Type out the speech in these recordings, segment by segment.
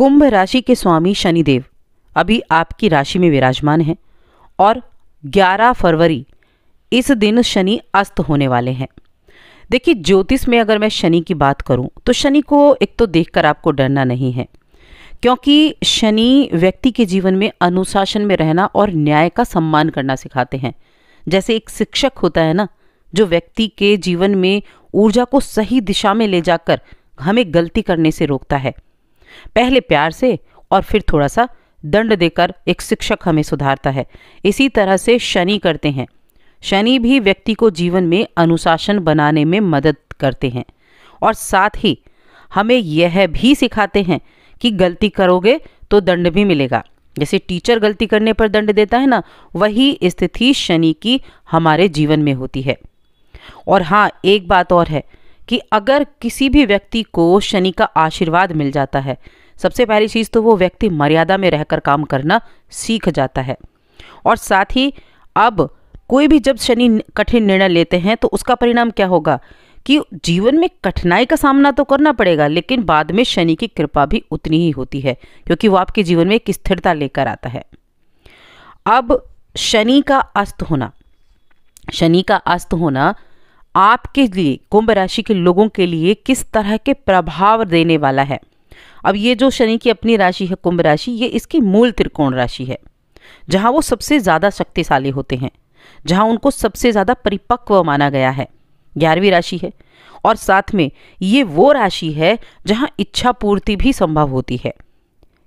कुंभ राशि के स्वामी शनिदेव अभी आपकी राशि में विराजमान हैं और 11 फरवरी इस दिन शनि अस्त होने वाले हैं देखिए ज्योतिष में अगर मैं शनि की बात करूं तो शनि को एक तो देखकर आपको डरना नहीं है क्योंकि शनि व्यक्ति के जीवन में अनुशासन में रहना और न्याय का सम्मान करना सिखाते हैं जैसे एक शिक्षक होता है ना जो व्यक्ति के जीवन में ऊर्जा को सही दिशा में ले जाकर हमें गलती करने से रोकता है पहले प्यार से और फिर थोड़ा सा दंड देकर एक शिक्षक हमें सुधारता है इसी तरह से शनि करते हैं शनि भी व्यक्ति को जीवन में अनुशासन बनाने में मदद करते हैं और साथ ही हमें यह भी सिखाते हैं कि गलती करोगे तो दंड भी मिलेगा जैसे टीचर गलती करने पर दंड देता है ना वही स्थिति शनि की हमारे जीवन में होती है और हाँ एक बात और है कि अगर किसी भी व्यक्ति को शनि का आशीर्वाद मिल जाता है सबसे पहली चीज़ तो वो व्यक्ति मर्यादा में रहकर काम करना सीख जाता है और साथ ही अब कोई भी जब शनि कठिन निर्णय लेते हैं तो उसका परिणाम क्या होगा कि जीवन में कठिनाई का सामना तो करना पड़ेगा लेकिन बाद में शनि की कृपा भी उतनी ही होती है क्योंकि वो आपके जीवन में एक स्थिरता लेकर आता है अब शनि का अस्त होना शनि का अस्त होना आपके लिए कुंभ राशि के लोगों के लिए किस तरह के प्रभाव देने वाला है अब ये जो शनि की अपनी राशि है कुंभ राशि ये इसकी मूल त्रिकोण राशि है जहाँ वो सबसे ज़्यादा शक्तिशाली होते हैं जहाँ उनको सबसे ज़्यादा परिपक्व माना गया है ग्यारहवीं राशि है और साथ में ये वो राशि है जहाँ इच्छा पूर्ति भी संभव होती है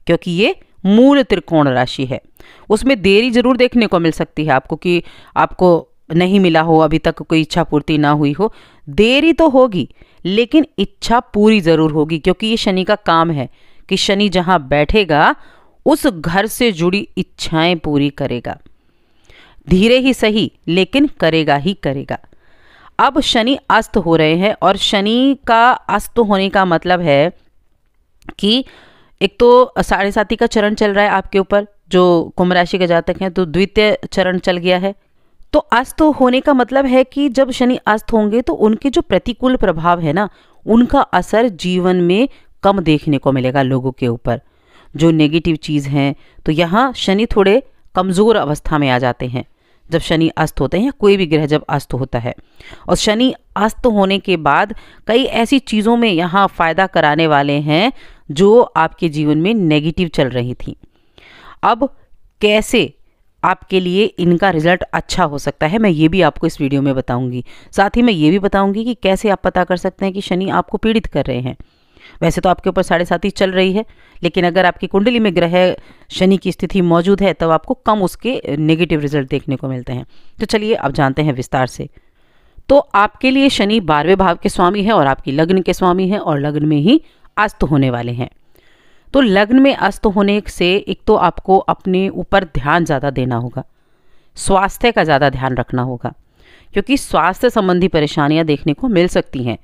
क्योंकि ये मूल त्रिकोण राशि है उसमें देरी जरूर देखने को मिल सकती है आपको कि आपको नहीं मिला हो अभी तक कोई इच्छा पूर्ति ना हुई हो देरी तो होगी लेकिन इच्छा पूरी ज़रूर होगी क्योंकि ये शनि का काम है कि शनि जहां बैठेगा उस घर से जुड़ी इच्छाएं पूरी करेगा धीरे ही सही लेकिन करेगा ही करेगा अब शनि अस्त हो रहे हैं और शनि का अस्त होने का मतलब है कि एक तो साढ़े साथी का चरण चल रहा है आपके ऊपर जो कुंभ राशि के जातक हैं तो द्वितीय चरण चल गया है तो अस्त होने का मतलब है कि जब शनि अस्त होंगे तो उनके जो प्रतिकूल प्रभाव है ना उनका असर जीवन में कम देखने को मिलेगा लोगों के ऊपर जो नेगेटिव चीज़ है तो यहाँ शनि थोड़े कमज़ोर अवस्था में आ जाते हैं जब शनि अस्त होते हैं कोई भी ग्रह जब अस्त होता है और शनि अस्त होने के बाद कई ऐसी चीज़ों में यहाँ फ़ायदा कराने वाले हैं जो आपके जीवन में नेगेटिव चल रही थी अब कैसे आपके लिए इनका रिजल्ट अच्छा हो सकता है मैं ये भी आपको इस वीडियो में बताऊंगी साथ ही मैं ये भी बताऊंगी कि कैसे आप पता कर सकते हैं कि शनि आपको पीड़ित कर रहे हैं वैसे तो आपके ऊपर साढ़े सात ही चल रही है लेकिन अगर आपकी कुंडली में ग्रह शनि की स्थिति मौजूद है तब आपको कम उसके नेगेटिव रिजल्ट देखने को मिलते हैं तो चलिए आप जानते हैं विस्तार से तो आपके लिए शनि बारहवें भाव के स्वामी है और आपकी लग्न के स्वामी है और लग्न में ही अस्त होने वाले हैं तो लग्न में अस्त होने से एक तो आपको अपने ऊपर ध्यान ज़्यादा देना होगा स्वास्थ्य का ज़्यादा ध्यान रखना होगा क्योंकि स्वास्थ्य संबंधी परेशानियां देखने को मिल सकती हैं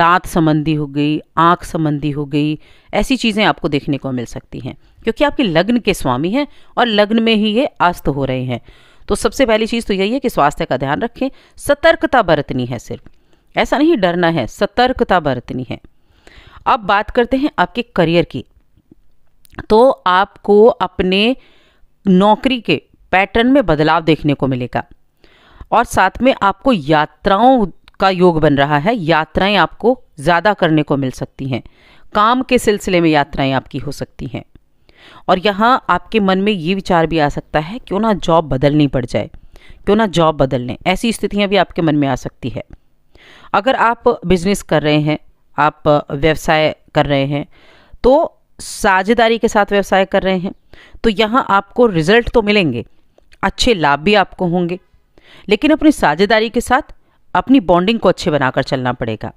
दांत संबंधी हो गई आँख संबंधी हो गई ऐसी चीज़ें आपको देखने को मिल सकती हैं क्योंकि आपके लग्न के स्वामी हैं और लग्न में ही ये अस्त हो रहे हैं तो सबसे पहली चीज़ तो यही है कि स्वास्थ्य का ध्यान रखें सतर्कता बरतनी है सिर्फ ऐसा नहीं डरना है सतर्कता बरतनी है अब बात करते हैं आपके करियर की तो आपको अपने नौकरी के पैटर्न में बदलाव देखने को मिलेगा और साथ में आपको यात्राओं का योग बन रहा है यात्राएं आपको ज़्यादा करने को मिल सकती हैं काम के सिलसिले में यात्राएं आपकी हो सकती हैं और यहाँ आपके मन में ये विचार भी आ सकता है क्यों ना जॉब बदलनी पड़ जाए क्यों ना जॉब बदल लें ऐसी स्थितियाँ भी आपके मन में आ सकती है अगर आप बिजनेस कर रहे हैं आप व्यवसाय कर रहे हैं तो साझेदारी के साथ व्यवसाय कर रहे हैं तो यहाँ आपको रिजल्ट तो मिलेंगे अच्छे लाभ भी आपको होंगे लेकिन अपनी साझेदारी के साथ अपनी बॉन्डिंग को अच्छे बनाकर चलना पड़ेगा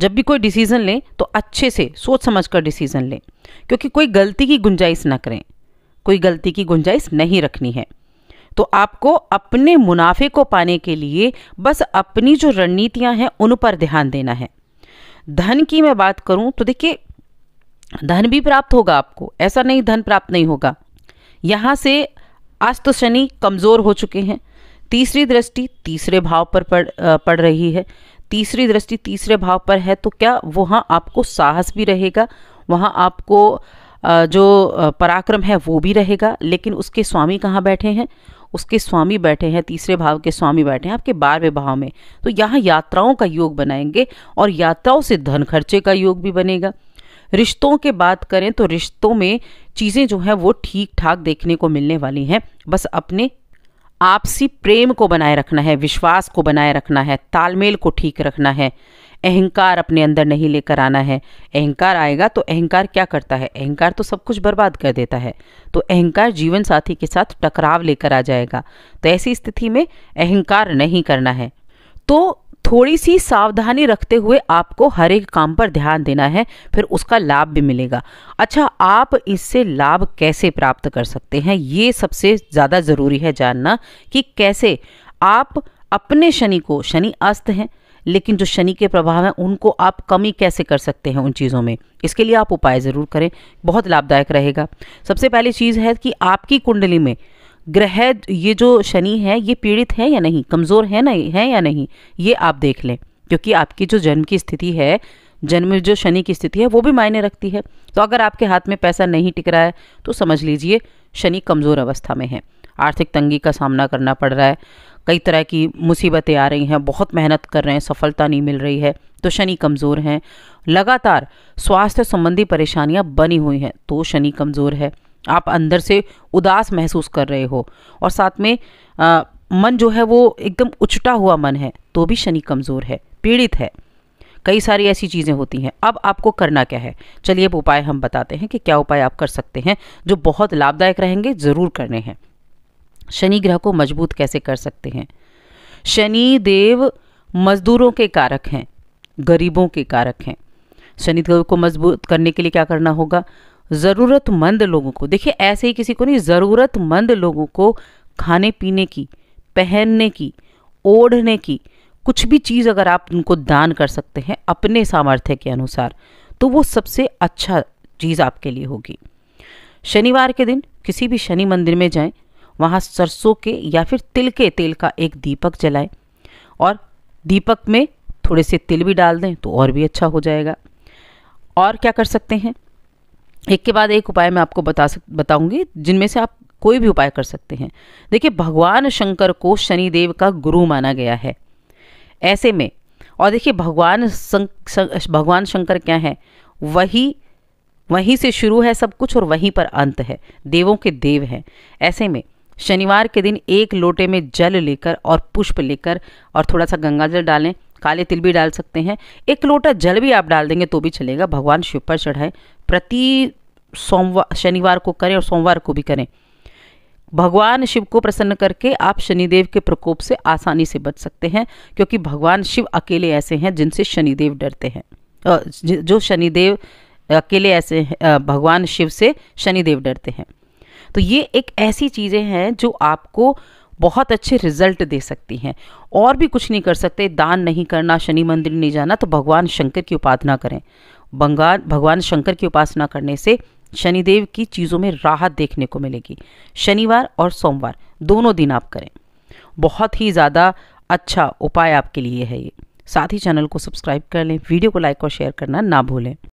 जब भी कोई डिसीज़न लें तो अच्छे से सोच समझ कर डिसीज़न लें क्योंकि कोई गलती की गुंजाइश ना करें कोई गलती की गुंजाइश नहीं रखनी है तो आपको अपने मुनाफे को पाने के लिए बस अपनी जो रणनीतियां हैं उन पर ध्यान देना है धन की मैं बात करूं तो देखिए धन भी प्राप्त होगा आपको ऐसा नहीं धन प्राप्त नहीं होगा यहाँ से अस्त शनि कमज़ोर हो चुके हैं तीसरी दृष्टि तीसरे भाव पर पड़ पड़ रही है तीसरी दृष्टि तीसरे भाव पर है तो क्या वहाँ आपको साहस भी रहेगा वहाँ आपको जो पराक्रम है वो भी रहेगा लेकिन उसके स्वामी कहाँ बैठे हैं उसके स्वामी बैठे हैं तीसरे भाव के स्वामी बैठे हैं आपके बारहवें भाव में तो यहाँ यात्राओं का योग बनाएंगे और यात्राओं से धन खर्चे का योग भी बनेगा रिश्तों के बात करें तो रिश्तों में चीज़ें जो हैं वो ठीक ठाक देखने को मिलने वाली हैं बस अपने आपसी प्रेम को बनाए रखना है विश्वास को बनाए रखना है तालमेल को ठीक रखना है अहंकार अपने अंदर नहीं लेकर आना है अहंकार आएगा तो अहंकार क्या करता है अहंकार तो सब कुछ बर्बाद कर देता है तो अहंकार जीवन साथी के साथ टकराव लेकर आ जाएगा तो ऐसी स्थिति में अहंकार नहीं करना है तो थोड़ी सी सावधानी रखते हुए आपको हर एक काम पर ध्यान देना है फिर उसका लाभ भी मिलेगा अच्छा आप इससे लाभ कैसे प्राप्त कर सकते हैं ये सबसे ज़्यादा ज़रूरी है जानना कि कैसे आप अपने शनि को शनि अस्त हैं लेकिन जो शनि के प्रभाव हैं उनको आप कमी कैसे कर सकते हैं उन चीज़ों में इसके लिए आप उपाय ज़रूर करें बहुत लाभदायक रहेगा सबसे पहली चीज़ है कि आपकी कुंडली में ग्रह ये जो शनि है ये पीड़ित है या नहीं कमज़ोर है ना है या नहीं ये आप देख लें क्योंकि आपकी जो जन्म की स्थिति है जन्म जो शनि की स्थिति है वो भी मायने रखती है तो अगर आपके हाथ में पैसा नहीं टिक रहा है तो समझ लीजिए शनि कमज़ोर अवस्था में है आर्थिक तंगी का सामना करना पड़ रहा है कई तरह की मुसीबतें आ रही हैं बहुत मेहनत कर रहे हैं सफलता नहीं मिल रही है तो शनि कमज़ोर हैं लगातार स्वास्थ्य संबंधी परेशानियां बनी हुई हैं तो शनि कमज़ोर है आप अंदर से उदास महसूस कर रहे हो और साथ में आ, मन जो है वो एकदम उचटा हुआ मन है तो भी शनि कमज़ोर है पीड़ित है कई सारी ऐसी चीज़ें होती हैं अब आपको करना क्या है चलिए अब उपाय हम बताते हैं कि क्या उपाय आप कर सकते हैं जो बहुत लाभदायक रहेंगे ज़रूर करने हैं शनि ग्रह को मजबूत कैसे कर सकते हैं शनि देव मजदूरों के कारक हैं गरीबों के कारक हैं शनि देव को मजबूत करने के लिए क्या करना होगा ज़रूरतमंद लोगों को देखिए ऐसे ही किसी को नहीं ज़रूरतमंद लोगों को खाने पीने की पहनने की ओढ़ने की कुछ भी चीज़ अगर आप उनको दान कर सकते हैं अपने सामर्थ्य के अनुसार तो वो सबसे अच्छा चीज़ आपके लिए होगी शनिवार के दिन किसी भी शनि मंदिर में जाएं वहाँ सरसों के या फिर तिल के तेल का एक दीपक जलाएं और दीपक में थोड़े से तिल भी डाल दें तो और भी अच्छा हो जाएगा और क्या कर सकते हैं एक के बाद एक उपाय मैं आपको बता सक बताऊंगी जिनमें से आप कोई भी उपाय कर सकते हैं देखिए भगवान शंकर को शनिदेव का गुरु माना गया है ऐसे में और देखिए भगवान भगवान शंकर क्या है वही वहीं से शुरू है सब कुछ और वहीं पर अंत है देवों के देव हैं ऐसे में शनिवार के दिन एक लोटे में जल लेकर और पुष्प लेकर और थोड़ा सा गंगा जल डालें काले तिल भी डाल सकते हैं एक लोटा जल भी आप डाल देंगे तो भी चलेगा भगवान शिव पर चढ़ाएं प्रति सोमवार शनिवार को करें और सोमवार को भी करें भगवान शिव को प्रसन्न करके आप शनिदेव के प्रकोप से आसानी से बच सकते हैं क्योंकि भगवान शिव अकेले ऐसे हैं जिनसे शनिदेव डरते हैं जो शनिदेव अकेले ऐसे भगवान शिव से शनिदेव डरते हैं तो ये एक ऐसी चीज़ें हैं जो आपको बहुत अच्छे रिजल्ट दे सकती हैं और भी कुछ नहीं कर सकते दान नहीं करना शनि मंदिर नहीं जाना तो भगवान शंकर की उपासना करें बंगाल भगवान शंकर की उपासना करने से शनिदेव की चीज़ों में राहत देखने को मिलेगी शनिवार और सोमवार दोनों दिन आप करें बहुत ही ज़्यादा अच्छा उपाय आपके लिए है ये साथ ही चैनल को सब्सक्राइब कर लें वीडियो को लाइक और शेयर करना ना भूलें